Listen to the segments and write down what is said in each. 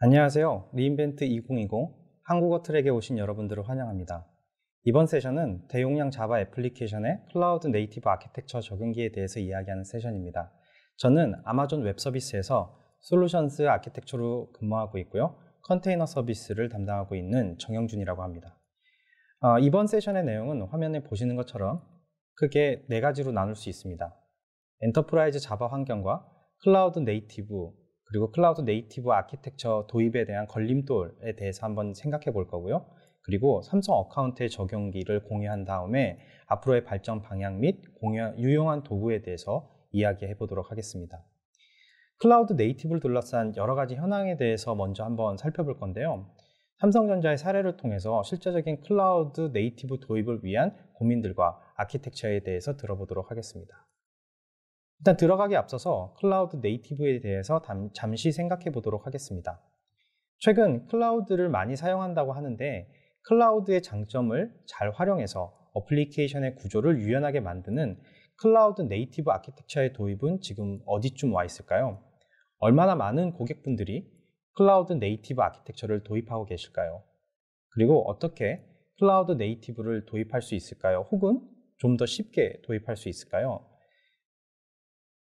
안녕하세요. 리인벤트 2020 한국어 트랙에 오신 여러분들을 환영합니다. 이번 세션은 대용량 자바 애플리케이션의 클라우드 네이티브 아키텍처 적용기에 대해서 이야기하는 세션입니다. 저는 아마존 웹 서비스에서 솔루션스 아키텍처로 근무하고 있고요. 컨테이너 서비스를 담당하고 있는 정영준이라고 합니다. 어, 이번 세션의 내용은 화면에 보시는 것처럼 크게 네 가지로 나눌 수 있습니다. 엔터프라이즈 자바 환경과 클라우드 네이티브 그리고 클라우드 네이티브 아키텍처 도입에 대한 걸림돌에 대해서 한번 생각해 볼 거고요. 그리고 삼성 어카운트의 적용기를 공유한 다음에 앞으로의 발전 방향 및 공유, 유용한 도구에 대해서 이야기해 보도록 하겠습니다. 클라우드 네이티브를 둘러싼 여러 가지 현황에 대해서 먼저 한번 살펴볼 건데요. 삼성전자의 사례를 통해서 실제적인 클라우드 네이티브 도입을 위한 고민들과 아키텍처에 대해서 들어보도록 하겠습니다. 일단 들어가기 앞서서 클라우드 네이티브에 대해서 잠시 생각해 보도록 하겠습니다. 최근 클라우드를 많이 사용한다고 하는데 클라우드의 장점을 잘 활용해서 어플리케이션의 구조를 유연하게 만드는 클라우드 네이티브 아키텍처의 도입은 지금 어디쯤 와 있을까요? 얼마나 많은 고객분들이 클라우드 네이티브 아키텍처를 도입하고 계실까요? 그리고 어떻게 클라우드 네이티브를 도입할 수 있을까요? 혹은 좀 더 쉽게 도입할 수 있을까요?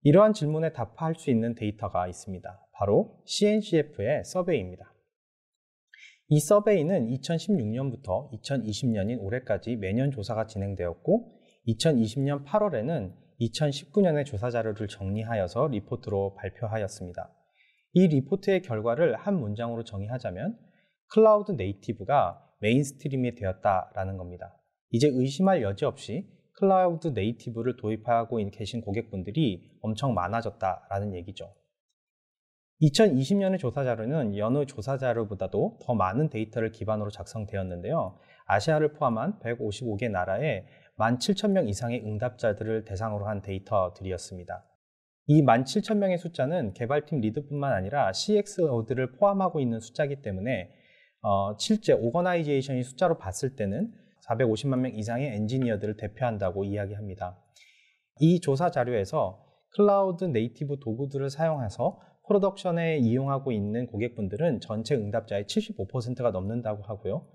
이러한 질문에 답할 수 있는 데이터가 있습니다. 바로 CNCF의 서베이입니다. 이 서베이는 2016년부터 2020년인 올해까지 매년 조사가 진행되었고 2020년 8월에는 2019년의 조사 자료를 정리하여서 리포트로 발표하였습니다. 이 리포트의 결과를 한 문장으로 정의하자면 클라우드 네이티브가 메인스트림이 되었다라는 겁니다. 이제 의심할 여지 없이 클라우드 네이티브를 도입하고 계신 고객분들이 엄청 많아졌다라는 얘기죠. 2020년의 조사 자료는 연느 조사 자료보다도 더 많은 데이터를 기반으로 작성되었는데요. 아시아를 포함한 155개 나라에 17,000명 이상의 응답자들을 대상으로 한 데이터들이었습니다. 이 17,000명의 숫자는 개발팀 리드뿐만 아니라 CXO들을 포함하고 있는 숫자이기 때문에 어, 실제 오거나이제이션이 숫자로 봤을 때는 450만 명 이상의 엔지니어들을 대표한다고 이야기합니다. 이 조사 자료에서 클라우드 네이티브 도구들을 사용해서 프로덕션에 이용하고 있는 고객분들은 전체 응답자의 75%가 넘는다고 하고요.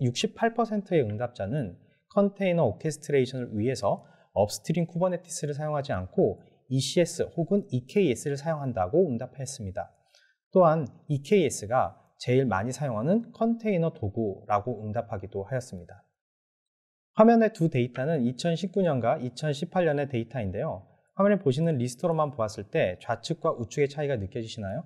68%의 응답자는 컨테이너 오케스트레이션을 위해서 업스트림 쿠버네티스를 사용하지 않고 ECS 혹은 EKS를 사용한다고 응답했습니다. 또한 EKS가 제일 많이 사용하는 컨테이너 도구라고 응답하기도 하였습니다. 화면의 두 데이터는 2019년과 2018년의 데이터인데요. 화면에 보시는 리스트로만 보았을 때 좌측과 우측의 차이가 느껴지시나요?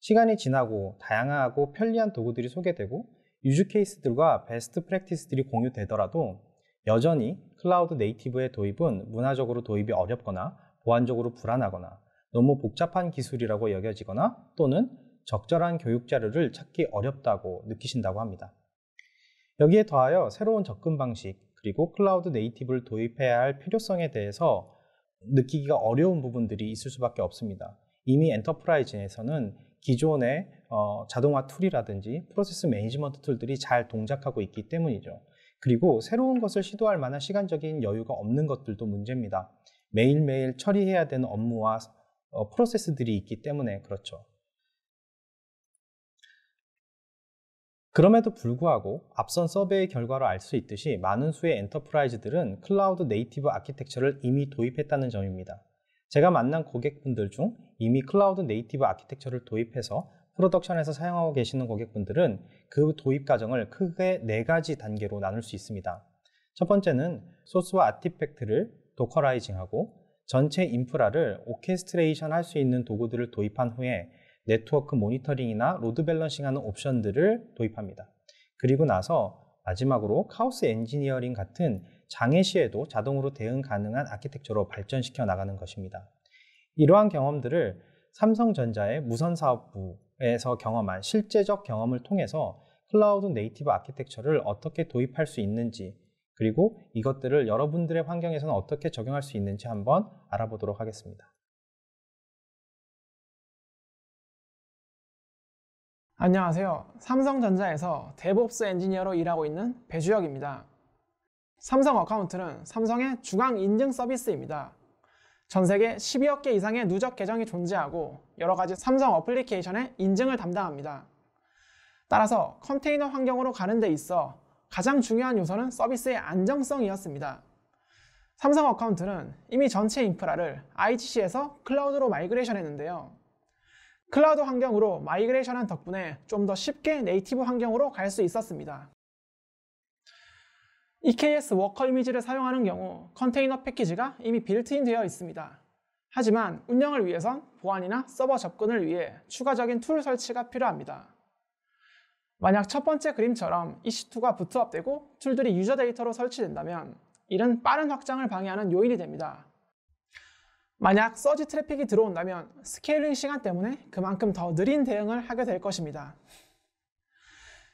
시간이 지나고 다양하고 편리한 도구들이 소개되고 유즈 케이스들과 베스트 프랙티스들이 공유되더라도 여전히 클라우드 네이티브의 도입은 문화적으로 도입이 어렵거나 보안적으로 불안하거나 너무 복잡한 기술이라고 여겨지거나 또는 적절한 교육 자료를 찾기 어렵다고 느끼신다고 합니다. 여기에 더하여 새로운 접근 방식, 그리고 클라우드 네이티브를 도입해야 할 필요성에 대해서 느끼기가 어려운 부분들이 있을 수밖에 없습니다. 이미 엔터프라이즈에서는 기존의 어, 자동화 툴이라든지 프로세스 매니지먼트 툴들이 잘 동작하고 있기 때문이죠. 그리고 새로운 것을 시도할 만한 시간적인 여유가 없는 것들도 문제입니다. 매일매일 처리해야 되는 업무와 어, 프로세스들이 있기 때문에 그렇죠. 그럼에도 불구하고 앞선 서베이 결과로 알 수 있듯이 많은 수의 엔터프라이즈들은 클라우드 네이티브 아키텍처를 이미 도입했다는 점입니다. 제가 만난 고객분들 중 이미 클라우드 네이티브 아키텍처를 도입해서 프로덕션에서 사용하고 계시는 고객분들은 그 도입 과정을 크게 네 가지 단계로 나눌 수 있습니다. 첫 번째는 소스와 아티팩트를 도커라이징하고 전체 인프라를 오케스트레이션 할 수 있는 도구들을 도입한 후에 네트워크 모니터링이나 로드 밸런싱하는 옵션들을 도입합니다. 그리고 나서 마지막으로 카오스 엔지니어링 같은 장애 시에도 자동으로 대응 가능한 아키텍처로 발전시켜 나가는 것입니다. 이러한 경험들을 삼성전자의 무선 사업부에서 경험한 실제적 경험을 통해서 클라우드 네이티브 아키텍처를 어떻게 도입할 수 있는지 그리고 이것들을 여러분들의 환경에서는 어떻게 적용할 수 있는지 한번 알아보도록 하겠습니다. 안녕하세요. 삼성전자에서 데브옵스 엔지니어로 일하고 있는 배주혁입니다. 삼성 어카운트는 삼성의 주앙 인증 서비스입니다. 전 세계 12억 개 이상의 누적 계정이 존재하고 여러 가지 삼성 어플리케이션의 인증을 담당합니다. 따라서 컨테이너 환경으로 가는 데 있어 가장 중요한 요소는 서비스의 안정성이었습니다. 삼성 어카운트는 이미 전체 인프라를 ITC에서 클라우드로 마이그레이션 했는데요. 클라우드 환경으로 마이그레이션한 덕분에 좀 더 쉽게 네이티브 환경으로 갈 수 있었습니다. EKS 워커 이미지를 사용하는 경우 컨테이너 패키지가 이미 빌트인 되어 있습니다. 하지만 운영을 위해선 보안이나 서버 접근을 위해 추가적인 툴 설치가 필요합니다. 만약 첫 번째 그림처럼 EC2가 부트업되고 툴들이 유저 데이터로 설치된다면 이는 빠른 확장을 방해하는 요인이 됩니다. 만약 서지 트래픽이 들어온다면 스케일링 시간 때문에 그만큼 더 느린 대응을 하게 될 것입니다.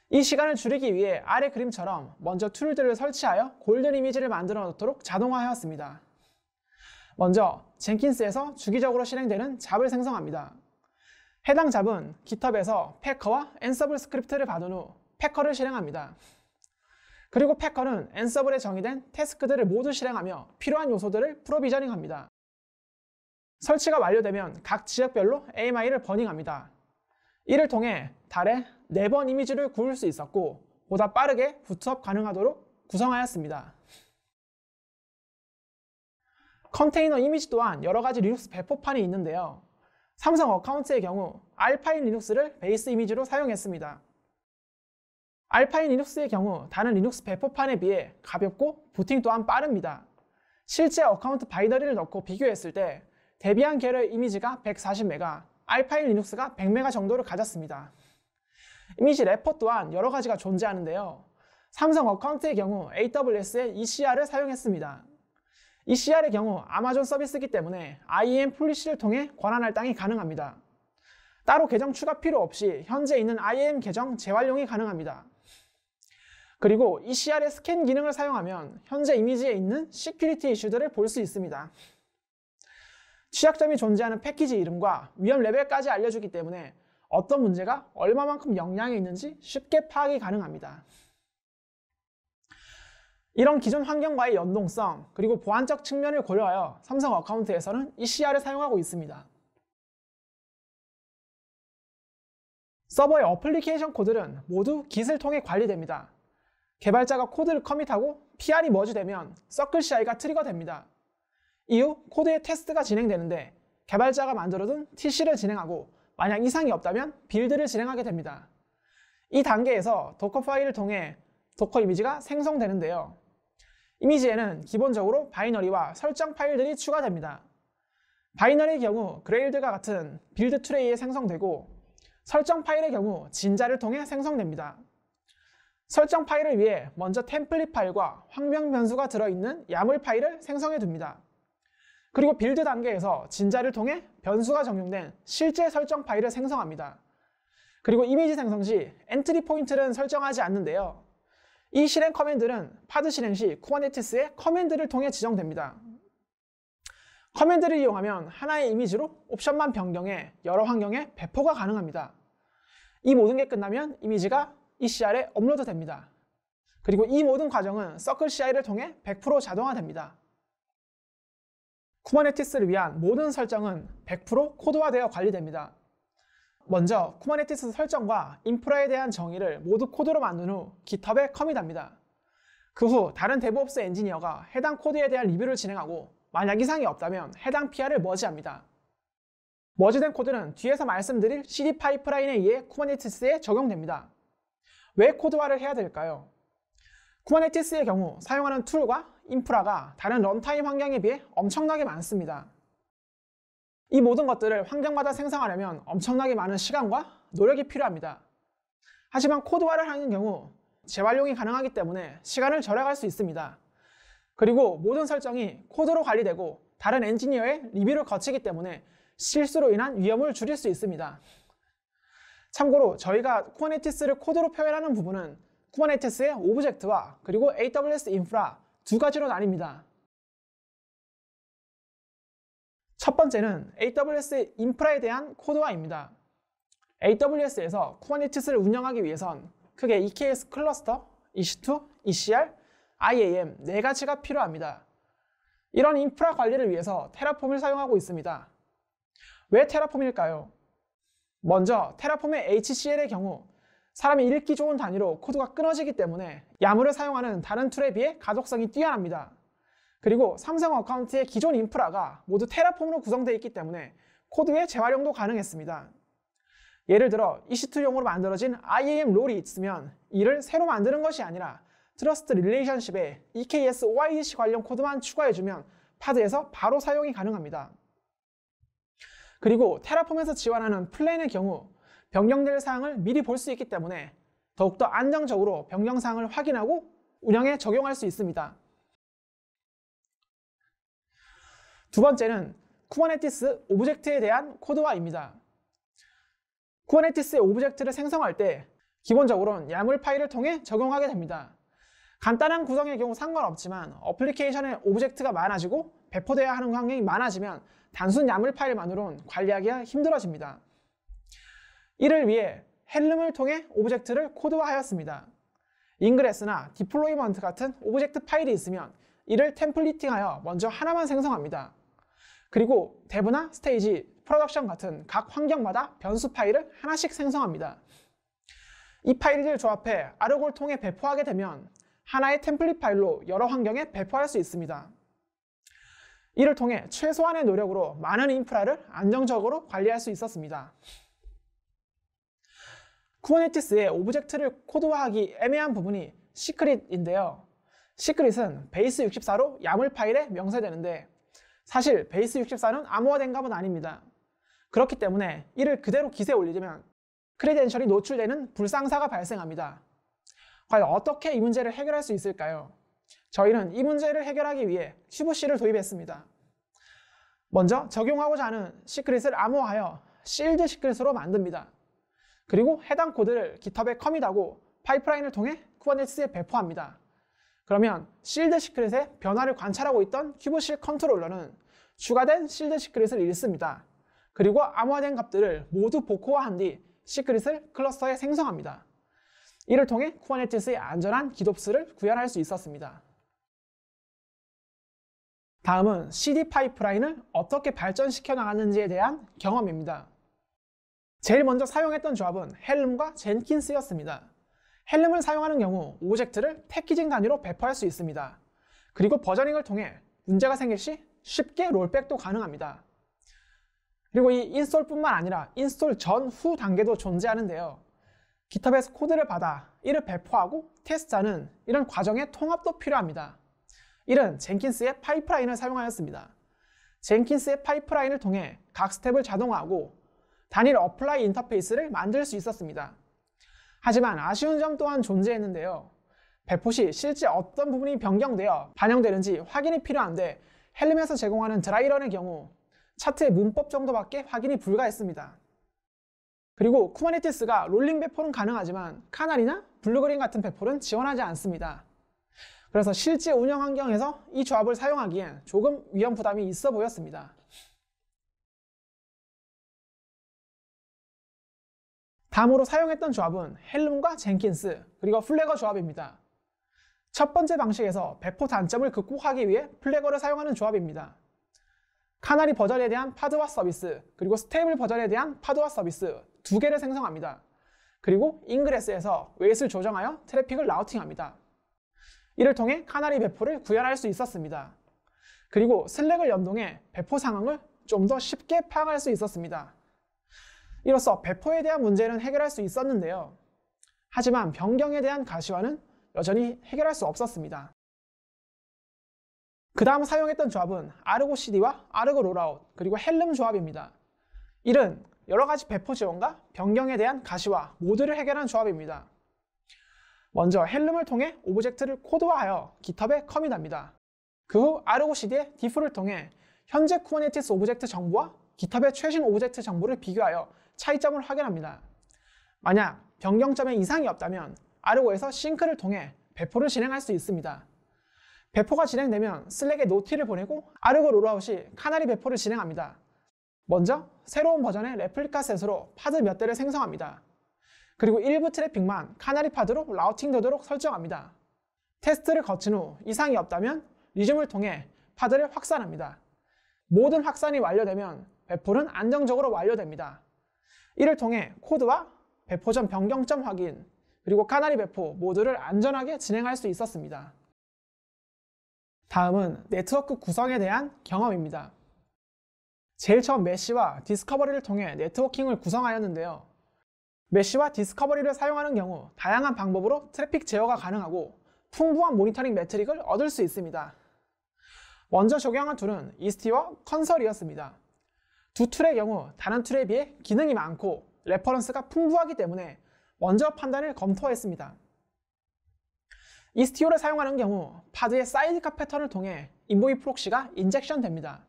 이 시간을 줄이기 위해 아래 그림처럼 먼저 툴들을 설치하여 골든 이미지를 만들어 놓도록 자동화하였습니다. 먼저 젠킨스에서 주기적으로 실행되는 잡을 생성합니다. 해당 잡은 GitHub에서 패커와 엔서블 스크립트를 받은 후 패커를 실행합니다. 그리고 패커는 엔서블에 정의된 태스크들을 모두 실행하며 필요한 요소들을 프로비저닝합니다. 설치가 완료되면 각 지역별로 AMI를 버닝합니다. 이를 통해 달에 4번 이미지를 구울 수 있었고 보다 빠르게 부트업 가능하도록 구성하였습니다. 컨테이너 이미지 또한 여러 가지 리눅스 배포판이 있는데요. 삼성 어카운트의 경우 알파인 리눅스를 베이스 이미지로 사용했습니다. 알파인 리눅스의 경우 다른 리눅스 배포판에 비해 가볍고 부팅 또한 빠릅니다. 실제 어카운트 바이너리를 넣고 비교했을 때 데비안 계열 이미지가 140메가, 알파인 리눅스가 100메가 정도를 가졌습니다. 이미지 래퍼 또한 여러 가지가 존재하는데요. 삼성 어카운트의 경우 AWS의 ECR을 사용했습니다. ECR의 경우 아마존 서비스이기 때문에 IAM e 폴리시를 통해 권한 할당이 가능합니다. 따로 계정 추가 필요 없이 현재 있는 IAM e 계정 재활용이 가능합니다. 그리고 ECR의 스캔 기능을 사용하면 현재 이미지에 있는 시큐리티 이슈들을 볼 수 있습니다. 취약점이 존재하는 패키지 이름과 위험 레벨까지 알려주기 때문에 어떤 문제가 얼마만큼 영향이 있는지 쉽게 파악이 가능합니다. 이런 기존 환경과의 연동성 그리고 보안적 측면을 고려하여 삼성 어카운트에서는 ECR을 사용하고 있습니다. 서버의 어플리케이션 코드는 모두 Git을 통해 관리됩니다. 개발자가 코드를 커밋하고 PR이 머지되면 서클CI가 트리거됩니다. 이후 코드의 테스트가 진행되는데 개발자가 만들어둔 TC를 진행하고 만약 이상이 없다면 빌드를 진행하게 됩니다. 이 단계에서 도커 파일을 통해 도커 이미지가 생성되는데요. 이미지에는 기본적으로 바이너리와 설정 파일들이 추가됩니다. 바이너리의 경우 그레일드가 같은 빌드 트레이에 생성되고 설정 파일의 경우 진자를 통해 생성됩니다. 설정 파일을 위해 먼저 템플릿 파일과 황명 변수가 들어있는 야물 파일을 생성해 둡니다. 그리고 빌드 단계에서 진자를 통해 변수가 적용된 실제 설정 파일을 생성합니다. 그리고 이미지 생성 시 엔트리 포인트는 설정하지 않는데요. 이 실행 커맨드는 파드 실행 시 쿠버네티스의 커맨드를 통해 지정됩니다. 커맨드를 이용하면 하나의 이미지로 옵션만 변경해 여러 환경에 배포가 가능합니다. 이 모든 게 끝나면 이미지가 ECR에 업로드됩니다. 그리고 이 모든 과정은 서클 CI를 통해 100% 자동화됩니다. 쿠버네티스를 위한 모든 설정은 100% 코드화되어 관리됩니다. 먼저 쿠버네티스 설정과 인프라에 대한 정의를 모두 코드로 만든 후 GitHub에 커밋합니다. 그 후 다른 데브옵스 엔지니어가 해당 코드에 대한 리뷰를 진행하고 만약 이상이 없다면 해당 PR을 머지합니다. 머지된 코드는 뒤에서 말씀드릴 CD 파이프라인에 의해 쿠버네티스에 적용됩니다. 왜 코드화를 해야 될까요? 쿠버네티스의 경우 사용하는 툴과 인프라가 다른 런타임 환경에 비해 엄청나게 많습니다. 이 모든 것들을 환경마다 생성하려면 엄청나게 많은 시간과 노력이 필요합니다. 하지만 코드화를 하는 경우 재활용이 가능하기 때문에 시간을 절약할 수 있습니다. 그리고 모든 설정이 코드로 관리되고 다른 엔지니어의 리뷰를 거치기 때문에 실수로 인한 위험을 줄일 수 있습니다. 참고로 저희가 쿠버네티스를 코드로 표현하는 부분은 쿠버네티스의 오브젝트와 그리고 AWS 인프라, 두 가지로 나뉩니다. 첫 번째는 a w s 인프라에 대한 코드화입니다. AWS에서 쿠버네티스를 운영하기 위해선 크게 EKS 클러스터, EC2, ECR, IAM 네 가지가 필요합니다. 이런 인프라 관리를 위해서 테라폼을 사용하고 있습니다. 왜 테라폼일까요? 먼저 테라폼의 HCL의 경우 사람이 읽기 좋은 단위로 코드가 끊어지기 때문에 야물을 사용하는 다른 툴에 비해 가독성이 뛰어납니다. 그리고 삼성 어카운트의 기존 인프라가 모두 테라폼으로 구성되어 있기 때문에 코드의 재활용도 가능했습니다. 예를 들어 EC2용으로 만들어진 IAM 롤이 있으면 이를 새로 만드는 것이 아니라 트러스트 릴레이션십에 EKS OIDC 관련 코드만 추가해주면 파드에서 바로 사용이 가능합니다. 그리고 테라폼에서 지원하는 플랜의 경우 변경될 사항을 미리 볼 수 있기 때문에 더욱더 안정적으로 변경 사항을 확인하고 운영에 적용할 수 있습니다. 두 번째는 쿠버네티스 오브젝트에 대한 코드화입니다. 쿠버네티스의 오브젝트를 생성할 때 기본적으로는 야물 파일을 통해 적용하게 됩니다. 간단한 구성의 경우 상관없지만 어플리케이션의 오브젝트가 많아지고 배포되어야 하는 환경이 많아지면 단순 야물 파일만으로는 관리하기가 힘들어집니다. 이를 위해 헬름을 통해 오브젝트를 코드화하였습니다. 인그레스나 디플로이먼트 같은 오브젝트 파일이 있으면 이를 템플리팅하여 먼저 하나만 생성합니다. 그리고 대부나 스테이지, 프로덕션 같은 각 환경마다 변수 파일을 하나씩 생성합니다. 이 파일들 을 조합해 아르골 통해 배포하게 되면 하나의 템플릿 파일로 여러 환경에 배포할 수 있습니다. 이를 통해 최소한의 노력으로 많은 인프라를 안정적으로 관리할 수 있었습니다. 쿠버네티스의 오브젝트를 코드화하기 애매한 부분이 시크릿인데요. 시크릿은 베이스 64로 야물 파일에 명세되는데 사실 베이스 64는 암호화된 값은 아닙니다. 그렇기 때문에 이를 그대로 기세에 올리려면 크레덴셜이 노출되는 불상사가 발생합니다. 과연 어떻게 이 문제를 해결할 수 있을까요? 저희는 이 문제를 해결하기 위해 큐브C를 도입했습니다. 먼저 적용하고자 하는 시크릿을 암호화하여 실드 시크릿으로 만듭니다. 그리고 해당 코드를 GitHub에 커밋하고 파이프라인을 통해 쿠버네티스에 배포합니다. 그러면 실드 시크릿의 변화를 관찰하고 있던 큐브실 컨트롤러는 추가된 실드 시크릿을 읽습니다. 그리고 암호화된 값들을 모두 복호화한 뒤 시크릿을 클러스터에 생성합니다. 이를 통해 쿠버네티스의 안전한 기독스를 구현할 수 있었습니다. 다음은 CD 파이프라인을 어떻게 발전시켜 나갔는지에 대한 경험입니다. 제일 먼저 사용했던 조합은 헬름과 젠킨스였습니다. 헬름을 사용하는 경우 오젝트를 브 패키징 단위로 배포할 수 있습니다. 그리고 버저링을 통해 문제가 생길 시 쉽게 롤백도 가능합니다. 그리고 이인솔뿐만 아니라 인솔전후 단계도 존재하는데요. 기탑에서 코드를 받아 이를 배포하고 테스트하는 이런 과정의 통합도 필요합니다. 이는 젠킨스의 파이프라인을 사용하였습니다. 젠킨스의 파이프라인을 통해 각 스텝을 자동화하고 단일 어플라이 인터페이스를 만들 수 있었습니다. 하지만 아쉬운 점 또한 존재했는데요. 배포 시 실제 어떤 부분이 변경되어 반영되는지 확인이 필요한데 헬름에서 제공하는 드라이런의 경우 차트의 문법 정도밖에 확인이 불가했습니다. 그리고 쿠버네티스가 롤링 배포는 가능하지만 카나리나 블루그린 같은 배포는 지원하지 않습니다. 그래서 실제 운영 환경에서 이 조합을 사용하기엔 조금 위험 부담이 있어 보였습니다. 다음으로 사용했던 조합은 헬름과 젠킨스 그리고 플래거 조합입니다. 첫 번째 방식에서 배포 단점을 극복하기 위해 플래거를 사용하는 조합입니다. 카나리 버전에 대한 파드와 서비스, 그리고 스테이블 버전에 대한 파드와 서비스 두 개를 생성합니다. 그리고 인그레스에서 웨이스를 조정하여 트래픽을 라우팅합니다. 이를 통해 카나리 배포를 구현할 수 있었습니다. 그리고 슬랙을 연동해 배포 상황을 좀 더 쉽게 파악할 수 있었습니다. 이로써 배포에 대한 문제는 해결할 수 있었는데요. 하지만 변경에 대한 가시화는 여전히 해결할 수 없었습니다. 그 다음 사용했던 조합은 아르고 CD와 아르고 롤아웃 그리고 헬름 조합입니다. 이는 여러 가지 배포 지원과 변경에 대한 가시화 모두를 해결한 조합입니다. 먼저 헬름을 통해 오브젝트를 코드화하여 g i t h u b 에 커밋합니다. 그후 아르고 CD의 디프를 통해 현재 Kubernetes 오브젝트 정보와 g i t h u b 의 최신 오브젝트 정보를 비교하여 차이점을 확인합니다. 만약 변경점에 이상이 없다면 아르고에서 싱크를 통해 배포를 진행할 수 있습니다. 배포가 진행되면 슬랙에 노티를 보내고 아르고 롤아웃이 카나리 배포를 진행합니다. 먼저 새로운 버전의 레플리카 셋으로 파드 몇 대를 생성합니다. 그리고 일부 트래픽만 카나리 파드로 라우팅되도록 설정합니다. 테스트를 거친 후 이상이 없다면 리즘을 통해 파드를 확산합니다. 모든 확산이 완료되면 배포는 안정적으로 완료됩니다. 이를 통해 코드와 배포점 변경점 확인, 그리고 카나리 배포 모두를 안전하게 진행할 수 있었습니다. 다음은 네트워크 구성에 대한 경험입니다. 제일 처음 메쉬와 디스커버리를 통해 네트워킹을 구성하였는데요. 메쉬와 디스커버리를 사용하는 경우 다양한 방법으로 트래픽 제어가 가능하고 풍부한 모니터링 매트릭을 얻을 수 있습니다. 먼저 적용한 툴은 이스티와 컨설이었습니다. 두 툴의 경우 다른 툴에 비해 기능이 많고 레퍼런스가 풍부하기 때문에 먼저 판단을 검토했습니다. 이스티오를 사용하는 경우 파드의 사이드카 패턴을 통해 인보이 프록시가 인젝션 됩니다.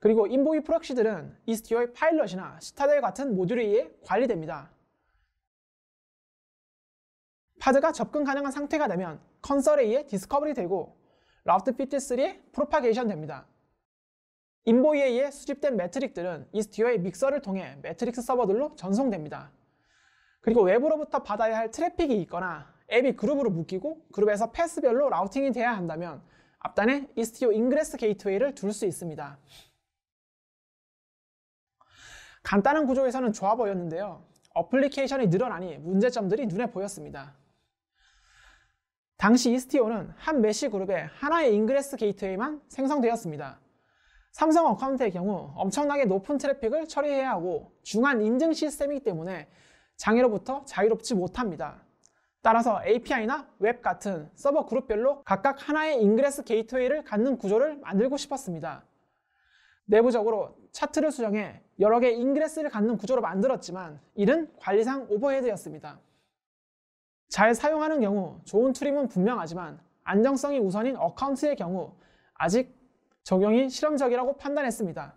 그리고 인보이 프록시들은 이스티오의 파일럿이나 스타델 같은 모듈에 의해 관리됩니다. 파드가 접근 가능한 상태가 되면 컨설에 의해 디스커버리 되고 라프트 53에 프로파게이션 됩니다. 인보이에 의해 수집된 매트릭들은 이스티어의 믹서를 통해 매트릭스 서버들로 전송됩니다. 그리고 외부로부터 받아야 할 트래픽이 있거나 앱이 그룹으로 묶이고 그룹에서 패스별로 라우팅이 돼야 한다면 앞단에 이스티오 인그레스 게이트웨이를 둘 수 있습니다. 간단한 구조에서는 좋아 보였는데요. 어플리케이션이 늘어나니 문제점들이 눈에 보였습니다. 당시 이스티오는 한 메시 그룹에 하나의 인그레스 게이트웨이만 생성되었습니다. 삼성 어카운트의 경우 엄청나게 높은 트래픽을 처리해야 하고 중한 인증 시스템이기 때문에 장애로부터 자유롭지 못합니다. 따라서 API나 웹 같은 서버 그룹별로 각각 하나의 인그레스 게이트웨이를 갖는 구조를 만들고 싶었습니다. 내부적으로 차트를 수정해 여러 개의 인그레스를 갖는 구조로 만들었지만 이는 관리상 오버헤드였습니다. 잘 사용하는 경우 좋은 툴임은 분명하지만 안정성이 우선인 어카운트의 경우 아직 적용이 실험적이라고 판단했습니다.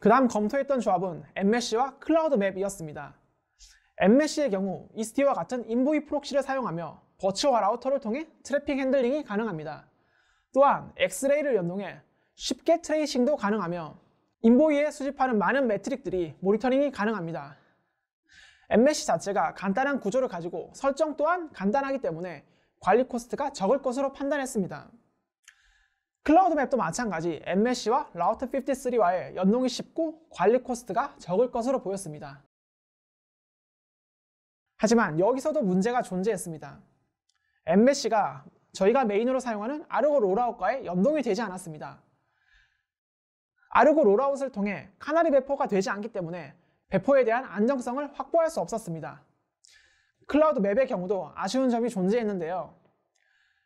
그 다음 검토했던 조합은 엠메시와 클라우드 맵이었습니다. 엠메시의 경우 이스티와 같은 인보이 프록시를 사용하며 버추얼 라우터를 통해 트래픽 핸들링이 가능합니다. 또한 엑스레이를 연동해 쉽게 트레이싱도 가능하며 인보이에 수집하는 많은 매트릭들이 모니터링이 가능합니다. 엠메시 자체가 간단한 구조를 가지고 설정 또한 간단하기 때문에 관리 코스트가 적을 것으로 판단했습니다. 클라우드 맵도 마찬가지 엠메시와 라우트 53와의 연동이 쉽고 관리 코스트가 적을 것으로 보였습니다. 하지만 여기서도 문제가 존재했습니다. 엠메시가 저희가 메인으로 사용하는 아르고 롤아웃과의 연동이 되지 않았습니다. 아르고 롤아웃을 통해 카나리 배포가 되지 않기 때문에 배포에 대한 안정성을 확보할 수 없었습니다. 클라우드 맵의 경우도 아쉬운 점이 존재했는데요.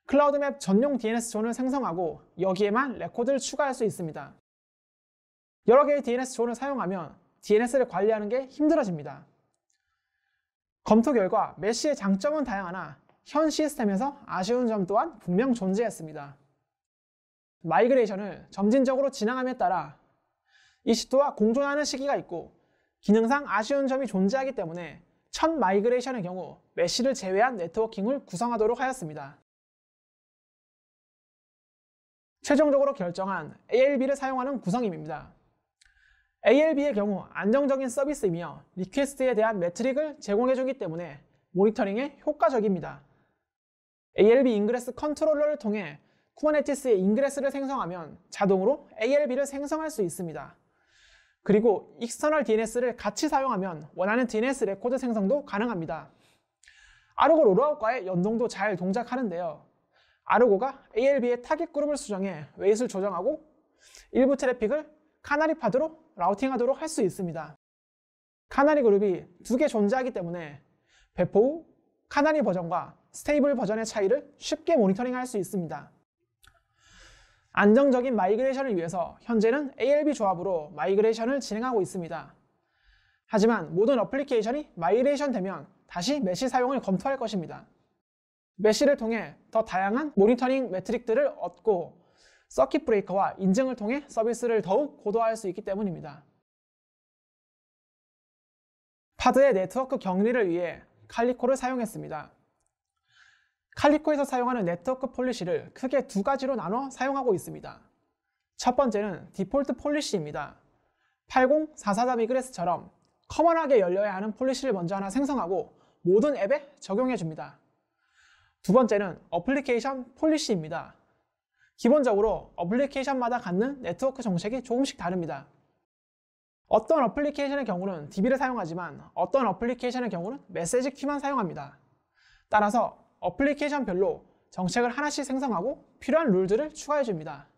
클라우드맵 전용 DNS 존을 생성하고 여기에만 레코드를 추가할 수 있습니다. 여러 개의 DNS 존을 사용하면 DNS를 관리하는 게 힘들어집니다. 검토 결과 메쉬의 장점은 다양하나 현 시스템에서 아쉬운 점 또한 분명 존재했습니다. 마이그레이션을 점진적으로 진행함에 따라 이시도와 공존하는 시기가 있고 기능상 아쉬운 점이 존재하기 때문에 첫 마이그레이션의 경우 메쉬를 제외한 네트워킹을 구성하도록 하였습니다. 최종적으로 결정한 ALB를 사용하는 구성임입니다. ALB의 경우 안정적인 서비스이며 리퀘스트에 대한 매트릭을 제공해주기 때문에 모니터링에 효과적입니다. ALB 인그레스 컨트롤러를 통해 쿠버네티스의 인그레스를 생성하면 자동으로 ALB를 생성할 수 있습니다. 그리고 익스터널 DNS를 같이 사용하면 원하는 DNS 레코드 생성도 가능합니다. 아르고 로라웃과의 연동도 잘 동작하는데요. 아르고가 ALB의 타깃 그룹을 수정해 웨이스를 조정하고 일부 트래픽을 카나리 파드로 라우팅하도록 할 수 있습니다. 카나리 그룹이 두 개 존재하기 때문에 배포 후 카나리 버전과 스테이블 버전의 차이를 쉽게 모니터링할 수 있습니다. 안정적인 마이그레이션을 위해서 현재는 ALB 조합으로 마이그레이션을 진행하고 있습니다. 하지만 모든 어플리케이션이 마이그레이션 되면 다시 메시 사용을 검토할 것입니다. 메쉬를 통해 더 다양한 모니터링 매트릭들을 얻고 서킷 브레이커와 인증을 통해 서비스를 더욱 고도화할 수 있기 때문입니다. 파드의 네트워크 격리를 위해 칼리코를 사용했습니다. 칼리코에서 사용하는 네트워크 폴리시를 크게 두 가지로 나눠 사용하고 있습니다. 첫 번째는 디폴트 폴리시입니다. 80443이그레스처럼 커먼하게 열려야 하는 폴리시를 먼저 하나 생성하고 모든 앱에 적용해줍니다. 두 번째는 어플리케이션 폴리시입니다. 기본적으로 어플리케이션마다 갖는 네트워크 정책이 조금씩 다릅니다. 어떤 어플리케이션의 경우는 DB를 사용하지만 어떤 어플리케이션의 경우는 메시지 키만 사용합니다. 따라서 어플리케이션별로 정책을 하나씩 생성하고 필요한 룰들을 추가해줍니다.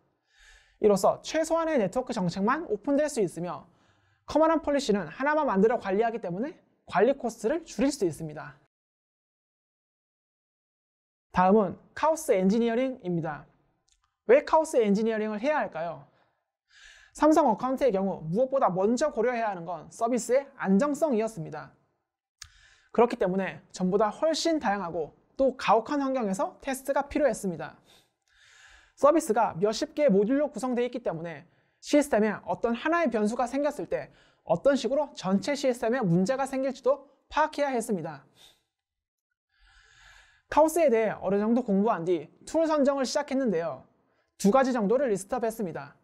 이로써 최소한의 네트워크 정책만 오픈될 수 있으며 커먼한 폴리시는 하나만 만들어 관리하기 때문에 관리 코스트를 줄일 수 있습니다. 다음은 카오스 엔지니어링입니다. 왜 카오스 엔지니어링을 해야 할까요? 삼성 어카운트의 경우 무엇보다 먼저 고려해야 하는 건 서비스의 안정성이었습니다. 그렇기 때문에 전보다 훨씬 다양하고 또 가혹한 환경에서 테스트가 필요했습니다. 서비스가 몇십 개의 모듈로 구성되어 있기 때문에 시스템에 어떤 하나의 변수가 생겼을 때 어떤 식으로 전체 시스템에 문제가 생길지도 파악해야 했습니다. 카오스에 대해 어느 정도 공부한 뒤 툴 선정을 시작했는데요. 두 가지 정도를 리스트업했습니다.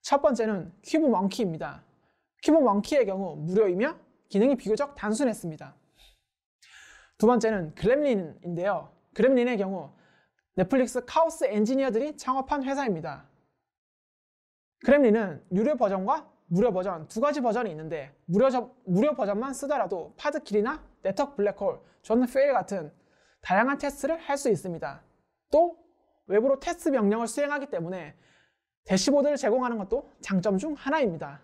첫 번째는 큐브 멍키입니다. 큐브 멍키의 경우 무료이며 기능이 비교적 단순했습니다. 두 번째는 그램린인데요. 그램린의 경우 넷플릭스 카오스 엔지니어들이 창업한 회사입니다. 그램린은 유료 버전과 무료 버전 두 가지 버전이 있는데 무료, 무료 버전만 쓰더라도 파드킬이나 네트워크 블랙홀, 존 페일 같은 다양한 테스트를 할 수 있습니다. 또 외부로 테스트 명령을 수행하기 때문에 대시보드를 제공하는 것도 장점 중 하나입니다.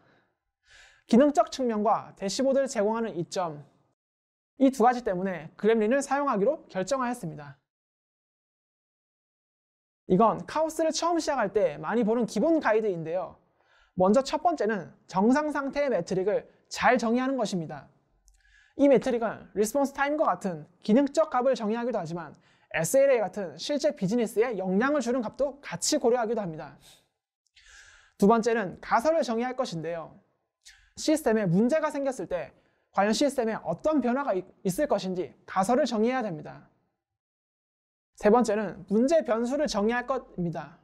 기능적 측면과 대시보드를 제공하는 이점, 이 두 가지 때문에 그램린을 사용하기로 결정하였습니다. 이건 카오스를 처음 시작할 때 많이 보는 기본 가이드인데요. 먼저 첫 번째는 정상 상태의 매트릭을 잘 정의하는 것입니다. 이 매트릭은 리스폰스 타임과 같은 기능적 값을 정의하기도 하지만 SLA 같은 실제 비즈니스에 영향을 주는 값도 같이 고려하기도 합니다. 두 번째는 가설을 정의할 것인데요. 시스템에 문제가 생겼을 때 과연 시스템에 어떤 변화가 있을 것인지 가설을 정의해야 됩니다. 세 번째는 문제 변수를 정의할 것입니다.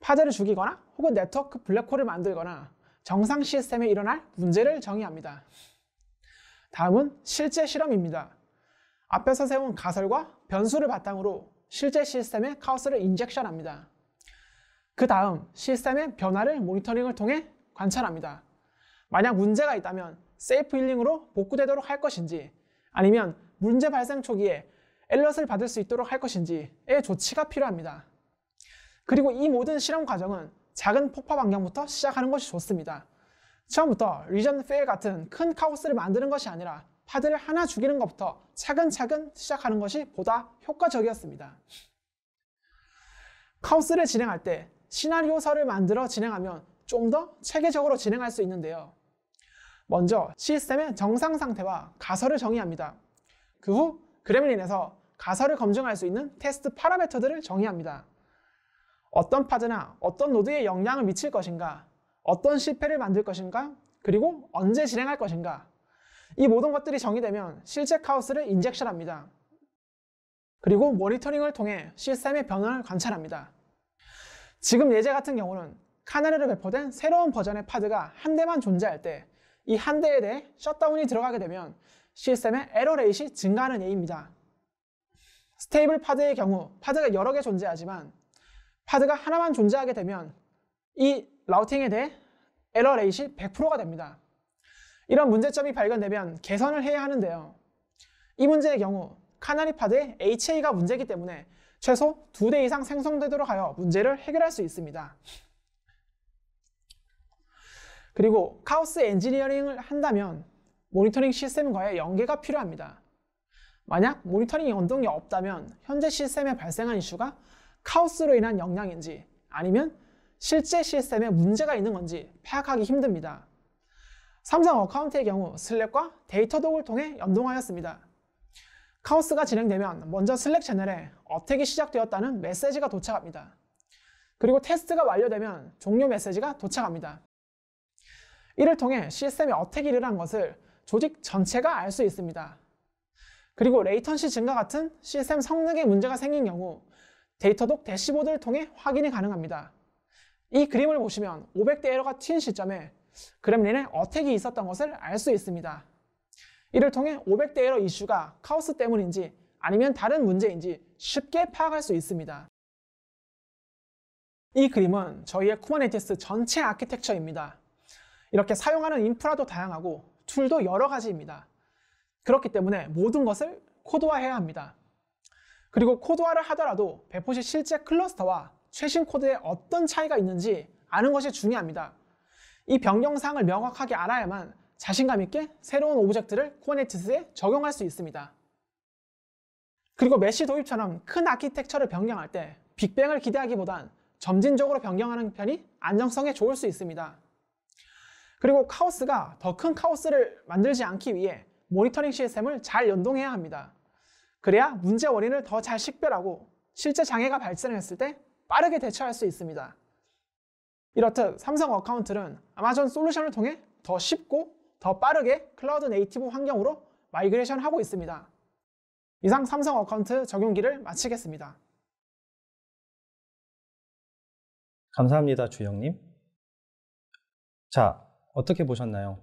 파제를 죽이거나 혹은 네트워크 블랙홀을 만들거나 정상 시스템에 일어날 문제를 정의합니다. 다음은 실제 실험입니다. 앞에서 세운 가설과 변수를 바탕으로 실제 시스템의 카오스를 인젝션합니다. 그 다음 시스템의 변화를 모니터링을 통해 관찰합니다. 만약 문제가 있다면 세이프 힐링으로 복구되도록 할 것인지 아니면 문제 발생 초기에 엘럿을 받을 수 있도록 할 것인지의 조치가 필요합니다. 그리고 이 모든 실험 과정은 작은 폭파 반경부터 시작하는 것이 좋습니다. 처음부터 리전 페일 같은 큰 카오스를 만드는 것이 아니라 파드를 하나 죽이는 것부터 차근차근 시작하는 것이 보다 효과적이었습니다. 카오스를 진행할 때 시나리오서를 만들어 진행하면 좀 더 체계적으로 진행할 수 있는데요. 먼저 시스템의 정상 상태와 가설을 정의합니다. 그 후 그래밀린에서 가설을 검증할 수 있는 테스트 파라메터들을 정의합니다. 어떤 파드나 어떤 노드에 영향을 미칠 것인가 어떤 실패를 만들 것인가 그리고 언제 진행할 것인가 이 모든 것들이 정의되면 실제 카오스를 인젝션합니다. 그리고 모니터링을 통해 시스템의 변화를 관찰합니다. 지금 예제 같은 경우는 카나리로 배포된 새로운 버전의 파드가 한 대만 존재할 때 이 한 대에 대해 셧다운이 들어가게 되면 시스템의 에러레이시 증가하는 예입니다. 스테이블 파드의 경우 파드가 여러 개 존재하지만 파드가 하나만 존재하게 되면 이 라우팅에 대해 에러 레이시 100%가 됩니다. 이런 문제점이 발견되면 개선을 해야 하는데요. 이 문제의 경우 카나리파드의 HA가 문제이기 때문에 최소 2대 이상 생성되도록 하여 문제를 해결할 수 있습니다. 그리고 카오스 엔지니어링을 한다면 모니터링 시스템과의 연계가 필요합니다. 만약 모니터링 연동이 없다면 현재 시스템에 발생한 이슈가 카오스로 인한 역량인지 아니면 실제 시스템에 문제가 있는 건지 파악하기 힘듭니다. 삼성 어카운트의 경우 슬랙과 데이터 독을 통해 연동하였습니다. 카오스가 진행되면 먼저 슬랙 채널에 어택이 시작되었다는 메시지가 도착합니다. 그리고 테스트가 완료되면 종료 메시지가 도착합니다. 이를 통해 시스템이 어택이 일어난 것을 조직 전체가 알 수 있습니다. 그리고 레이턴시 증가 같은 시스템 성능에 문제가 생긴 경우 데이터 독 대시보드를 통해 확인이 가능합니다. 이 그림을 보시면 500대 에러가 튄 시점에 그램린에 어택이 있었던 것을 알 수 있습니다. 이를 통해 500대 에러 이슈가 카오스 때문인지 아니면 다른 문제인지 쉽게 파악할 수 있습니다. 이 그림은 저희의 쿠버네티스 전체 아키텍처입니다. 이렇게 사용하는 인프라도 다양하고 툴도 여러 가지입니다. 그렇기 때문에 모든 것을 코드화해야 합니다. 그리고 코드화를 하더라도 배포시 실제 클러스터와 최신 코드에 어떤 차이가 있는지 아는 것이 중요합니다. 이 변경사항을 명확하게 알아야만 자신감 있게 새로운 오브젝트를 쿠버네티스에 적용할 수 있습니다. 그리고 메시 도입처럼 큰 아키텍처를 변경할 때 빅뱅을 기대하기보단 점진적으로 변경하는 편이 안정성에 좋을 수 있습니다. 그리고 카오스가 더 큰 카오스를 만들지 않기 위해 모니터링 시스템을 잘 연동해야 합니다. 그래야 문제 원인을 더 잘 식별하고 실제 장애가 발생했을 때 빠르게 대처할 수 있습니다. 이렇듯 삼성 어카운트는 아마존 솔루션을 통해 더 쉽고 더 빠르게 클라우드 네이티브 환경으로 마이그레이션 하고 있습니다. 이상 삼성 어카운트 적용기를 마치겠습니다. 감사합니다, 주영님. 자, 어떻게 보셨나요?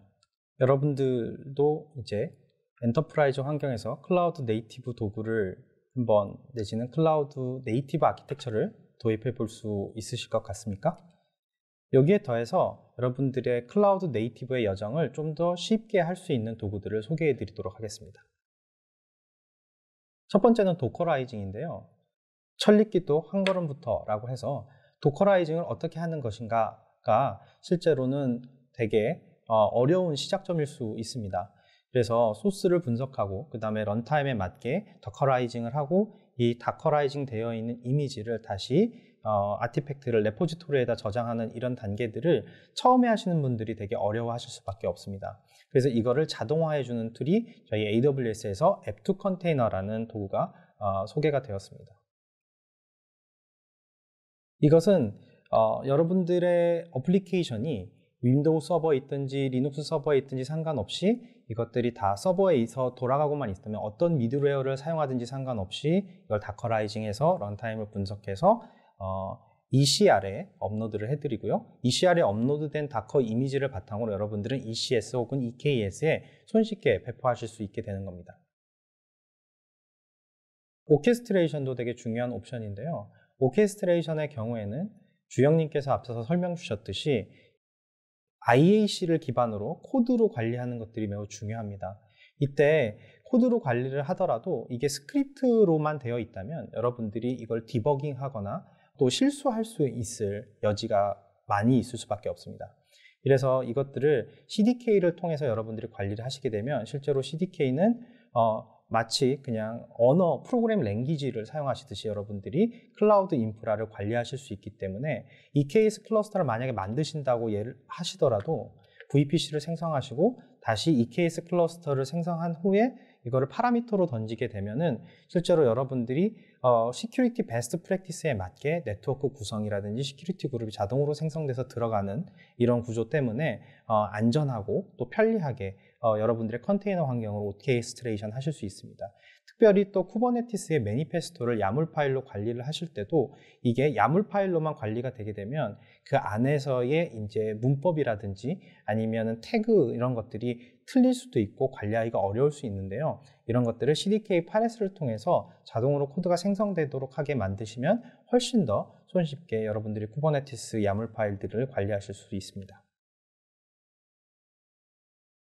여러분들도 이제 엔터프라이즈 환경에서 클라우드 네이티브 도구를 한번 내지는 클라우드 네이티브 아키텍처를 도입해 볼 수 있으실 것 같습니까? 여기에 더해서 여러분들의 클라우드 네이티브의 여정을 좀 더 쉽게 할 수 있는 도구들을 소개해 드리도록 하겠습니다. 첫 번째는 도커라이징인데요. 천리기도 한 걸음부터 라고 해서 도커라이징을 어떻게 하는 것인가가 실제로는 되게 어, 어려운 시작점일 수 있습니다. 그래서 소스를 분석하고 그 다음에 런타임에 맞게 도커라이징을 하고 이 다커라이징 되어 있는 이미지를 다시 어, 아티팩트를 레포지토리에다 저장하는 이런 단계들을 처음에 하시는 분들이 되게 어려워하실 수밖에 없습니다. 그래서 이거를 자동화해주는 툴이 저희 AWS에서 앱2 컨테이너라는 도구가 어, 소개가 되었습니다. 이것은 어, 여러분들의 어플리케이션이 윈도우 서버에 있든지 리눅스 서버에 있든지 상관없이 이것들이 다서버에 있어 돌아가고만 있다면 어떤 미드웨어를 사용하든지 상관없이 이걸 다커라이징해서 런타임을 분석해서 어, ECR에 업로드를 해드리고요. ECR에 업로드된 다커 이미지를 바탕으로 여러분들은 ECS 혹은 EKS에 손쉽게 배포하실 수 있게 되는 겁니다. 오케스트레이션도 되게 중요한 옵션인데요. 오케스트레이션의 경우에는 주영님께서 앞서서 설명 주셨듯이 IAC를 기반으로 코드로 관리하는 것들이 매우 중요합니다. 이때 코드로 관리를 하더라도 이게 스크립트로만 되어 있다면 여러분들이 이걸 디버깅 하거나 또 실수할 수 있을 여지가 많이 있을 수밖에 없습니다. 그래서 이것들을 CDK를 통해서 여러분들이 관리를 하시게 되면 실제로 CDK는 어, 마치 그냥 언어 프로그램 랭귀지를 사용하시듯이 여러분들이 클라우드 인프라를 관리하실 수 있기 때문에 EKS 클러스터를 만약에 만드신다고 예를 하시더라도 VPC를 생성하시고 다시 EKS 클러스터를 생성한 후에 이거를 파라미터로 던지게 되면은 실제로 여러분들이 어, 시큐리티 베스트 프랙티스에 맞게 네트워크 구성이라든지 시큐리티 그룹이 자동으로 생성돼서 들어가는 이런 구조 때문에 어, 안전하고 또 편리하게 어, 여러분들의 컨테이너 환경을 오케스트레이션 하실 수 있습니다. 특별히 또 쿠버네티스의 매니페스토를 야물 파일로 관리를 하실 때도 이게 야물 파일로만 관리가 되게 되면 그 안에서의 이제 문법이라든지 아니면은 태그 이런 것들이 틀릴 수도 있고 관리하기가 어려울 수 있는데요. 이런 것들을 CDK 파레스를 통해서 자동으로 코드가 생성되도록 하게 만드시면 훨씬 더 손쉽게 여러분들이 쿠버네티스 야물 파일들을 관리하실 수 있습니다.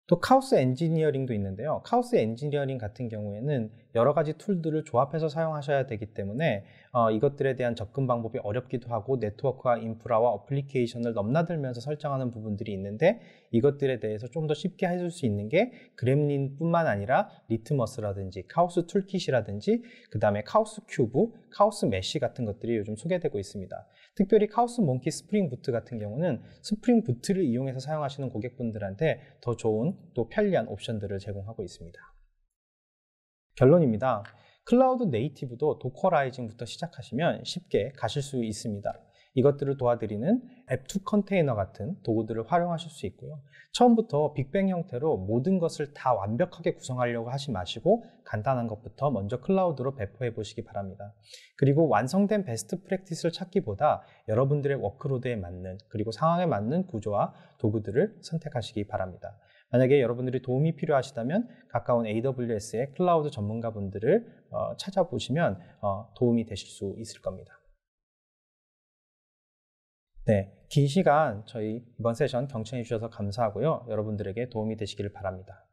또카오스 엔지니어링도 있는데요. 카오스 엔지니어링 같은 경우에는 여러 가지 툴들을 조합해서 사용하셔야 되기 때문에 어, 이것들에 대한 접근 방법이 어렵기도 하고 네트워크와 인프라와 어플리케이션을 넘나들면서 설정하는 부분들이 있는데 이것들에 대해서 좀 더 쉽게 해줄 수 있는 게 그램린뿐만 아니라 리트머스라든지 카오스 툴킷이라든지 그 다음에 카오스 큐브, 카오스 메쉬 같은 것들이 요즘 소개되고 있습니다. 특별히 카오스 몽키 스프링 부트 같은 경우는 스프링 부트를 이용해서 사용하시는 고객분들한테 더 좋은 또 편리한 옵션들을 제공하고 있습니다. 결론입니다. 클라우드 네이티브도 도커라이징부터 시작하시면 쉽게 가실 수 있습니다. 이것들을 도와드리는 앱2 컨테이너 같은 도구들을 활용하실 수 있고요. 처음부터 빅뱅 형태로 모든 것을 다 완벽하게 구성하려고 하지 마시고 간단한 것부터 먼저 클라우드로 배포해 보시기 바랍니다. 그리고 완성된 베스트 프랙티스를 찾기보다 여러분들의 워크로드에 맞는 그리고 상황에 맞는 구조와 도구들을 선택하시기 바랍니다. 만약에 여러분들이 도움이 필요하시다면 가까운 AWS의 클라우드 전문가분들을 어, 찾아보시면 어, 도움이 되실 수 있을 겁니다. 네, 긴 시간 저희 이번 세션 경청해 주셔서 감사하고요. 여러분들에게 도움이 되시기를 바랍니다.